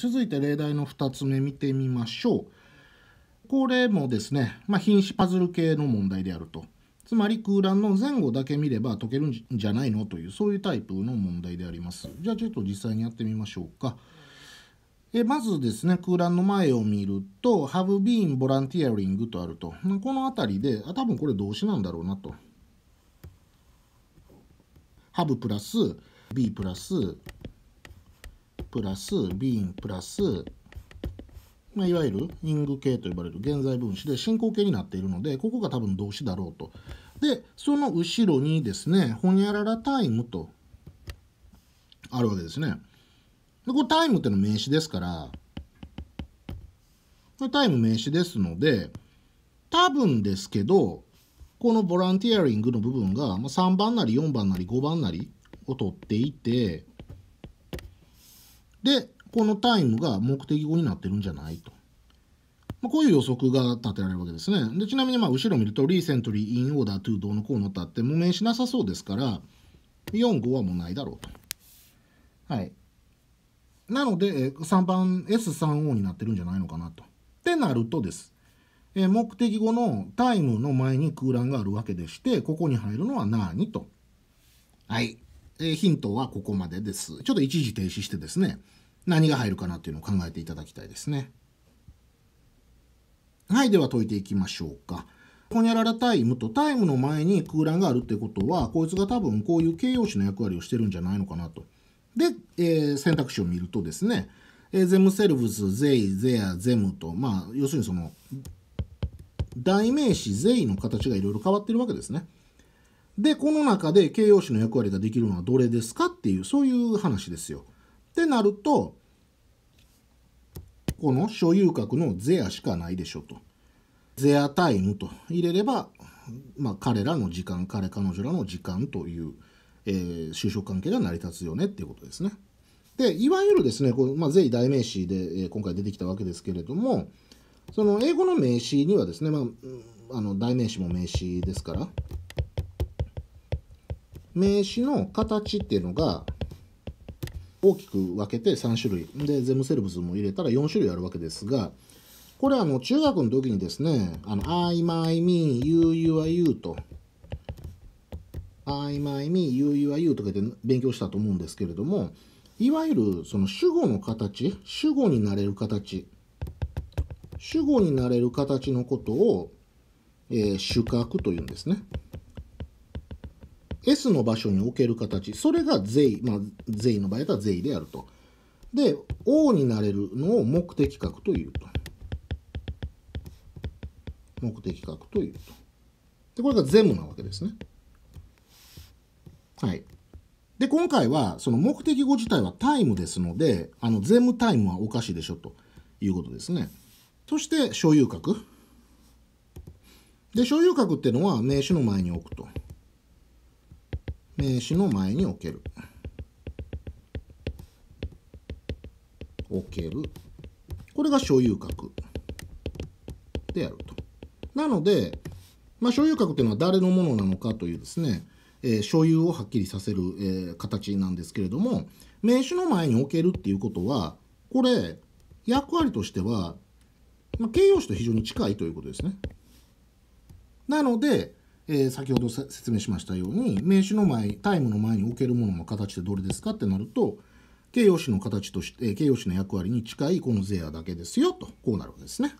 続いて例題の2つ目見てみましょう。これもですね、まあ、品種パズル系の問題であると。つまり空欄の前後だけ見れば解けるんじゃないのというそういうタイプの問題であります。じゃあちょっと実際にやってみましょうか。えまずですね、空欄の前を見ると、have been volunteering とあると。この辺りで、あ多分これ動詞なんだろうなと。have プラス b プラスプラスビーンプラス、まあ、いわゆるイング系と呼ばれる現在分詞で進行形になっているのでここが多分動詞だろうと。でその後ろにですねほにゃららタイムとあるわけですね。でこれタイムっての名詞ですからこれタイム名詞ですので多分ですけどこのボランティアリングの部分が3番なり4番なり5番なりを取っていてで、このタイムが目的語になってるんじゃないと。まあ、こういう予測が立てられるわけですね。でちなみにまあ後ろ見ると、リーセントリーインオーダートゥどうのこうのたって無名しなさそうですから、4、5はもうないだろうと。はい。なので、3番 S3O になってるんじゃないのかなと。ってなるとです。え目的語のタイムの前に空欄があるわけでして、ここに入るのは何と。はい。えヒントはここまでです。ちょっと一時停止してですね、何が入るかなっていうのを考えていただきたいですね。はい、では解いていきましょうか。ホニャララタイムとタイムの前に空欄があるってことは、こいつが多分こういう形容詞の役割をしてるんじゃないのかなと。で、えー、選択肢を見るとですね、えー、ゼムセルブス、ゼイ、ゼア、ゼムと、まあ、要するにその、代名詞、ゼイの形がいろいろ変わってるわけですね。で、この中で形容詞の役割ができるのはどれですかっていう、そういう話ですよ。ってなると、この所有格のゼアしかないでしょと。ゼアタイムと入れれば、まあ、彼らの時間、彼彼女らの時間という、えー、就職関係が成り立つよねっていうことですね。で、いわゆるですね、こまあ、税代名詞で、えー、今回出てきたわけですけれども、その英語の名詞にはですね、まあ、あの代名詞も名詞ですから、名詞の形っていうのが大きく分けて3種類でゼムセルブスも入れたら4種類あるわけですがこれあの中学の時にですね「あの I, my, me, you, you, I, you と」と「I, my, me, you, you, I, you」とかで勉強したと思うんですけれどもいわゆるその主語の形主語になれる形主語になれる形のことを、えー、主格というんですね。S の場所に置ける形、それが税、まあ、税の場合だったら税であると。で、O になれるのを目的格というと。目的格というと。で、これがゼムなわけですね。はい。で、今回は、その目的語自体はタイムですので、あの、ゼムタイムはおかしいでしょということですね。そして、所有格。で、所有格っていうのは名詞の前に置くと。名詞の前に置ける。置ける。これが所有格であると。なので、まあ、所有格というのは誰のものなのかというですね、えー、所有をはっきりさせる、えー、形なんですけれども、名詞の前に置けるっていうことは、これ、役割としては、まあ、形容詞と非常に近いということですね。なので、えー、先ほど説明しましたように名詞の前タイムの前に置けるものの形ってどれですかってなると形容詞の形として、えー、形容詞の役割に近いこのゼアだけですよとこうなるわけですね。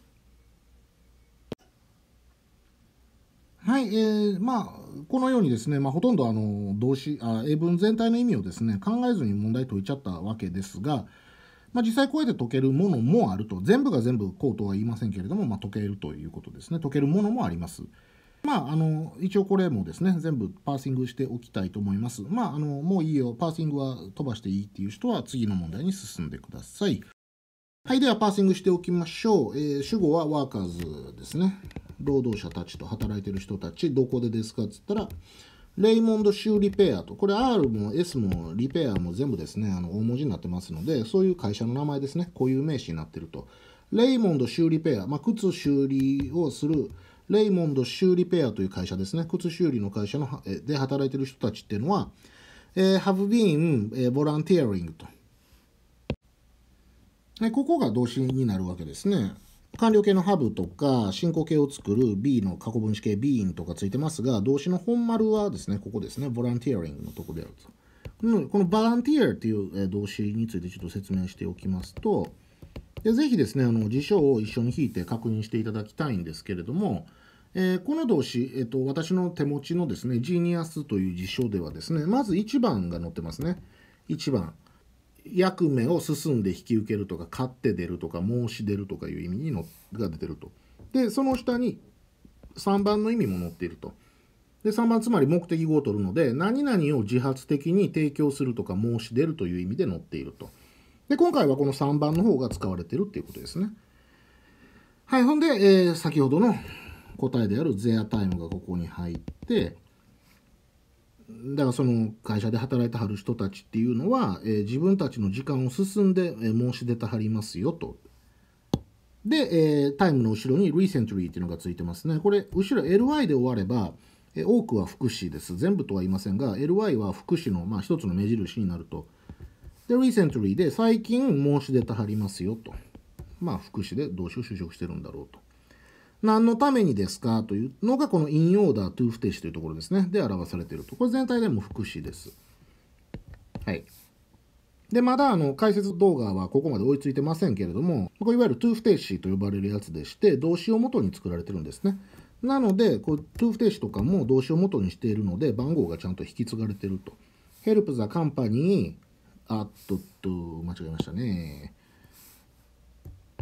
はい、えー、まあこのようにですね、まあ、ほとんどあの動詞あ英文全体の意味をですね考えずに問題解いちゃったわけですが、まあ、実際こうやって解けるものもあると全部が全部こうとは言いませんけれども、まあ、解けるということですね解けるものもあります。まあ、あの一応これもですね全部パーシングしておきたいと思います。まあ、あのもういいよ、パーシングは飛ばしていいっていう人は次の問題に進んでください。はい、ではパーシングしておきましょう。えー、主語はワーカーズですね。労働者たちと働いてる人たち、どこでですかっつったら、レイモンド・シュー・リペアと、これ R も S もリペアも全部ですね、あの大文字になってますので、そういう会社の名前ですね、固有名詞になってると。レイモンド修理ペア、まあ、靴修理をするレイモンド修理ペアという会社ですね、靴修理の会社ので働いてる人たちっていうのは、えー、have been、えー、volunteering と。ここが動詞になるわけですね。完了形のハブとか進行形を作る B の過去分詞形 b とかついてますが動詞の本丸はですねここですねボランティアリングのとこであるとこのボランティアっていう動詞についてちょっと説明しておきますとでぜひですねあの辞書を一緒に引いて確認していただきたいんですけれどもえー、この動詞、えーと、私の手持ちのですね、ジーニアスという辞書ではですね、まず1番が載ってますね。1番、役目を進んで引き受けるとか、勝って出るとか、申し出るとかいう意味にのが出てると。で、その下に3番の意味も載っていると。で、3番、つまり目的語を取るので、何々を自発的に提供するとか、申し出るという意味で載っていると。で、今回はこの3番の方が使われてるっていうことですね。はい、ほんで、えー、先ほどの答えであるゼアタイムがここに入ってだからその会社で働いてはる人たちっていうのは、えー、自分たちの時間を進んで、えー、申し出てはりますよと。で、えー、タイムの後ろに recently っていうのがついてますね。これ、後ろ ly で終われば、え多くは福祉です。全部とは言いませんが、ly は副詞の、まあ、一つの目印になると。で、recently で最近申し出てはりますよと。まあ、福祉でどうしよう就職してるんだろうと。何のためにですかというのがこの in order to 不定詞というところですね。で表されていると。これ全体でも副詞です。はい。で、まだあの解説動画はここまで追いついてませんけれども、これいわゆる to 不定詞と呼ばれるやつでして、動詞を元に作られてるんですね。なので、こう to 不定詞とかも動詞を元にしているので、番号がちゃんと引き継がれてると。help the company あっとっと、間違えましたね。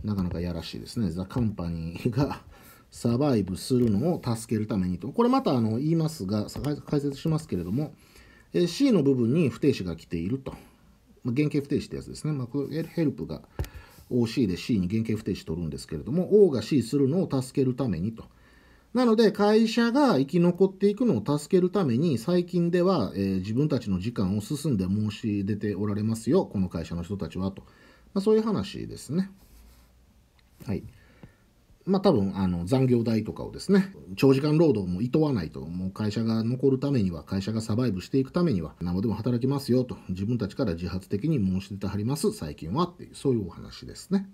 なかなかやらしいですね。ザ・カンパニーがサバイブするのを助けるためにと。これまたあの言いますが、解説しますけれども、えー、C の部分に不定詞が来ていると。まあ、原型不定詞ってやつですね。まあ、これヘルプが OC で C に原型不定詞取るんですけれども、O が C するのを助けるためにと。なので、会社が生き残っていくのを助けるために、最近では、えー、自分たちの時間を進んで申し出ておられますよ、この会社の人たちはと。まあ、そういう話ですね。はい。まあ多分あの残業代とかをですね、長時間労働もいとわないと、もう会社が残るためには、会社がサバイブしていくためには、生でも働きますよと、自分たちから自発的に申し出てはります、最近はっていう、そういうお話ですね。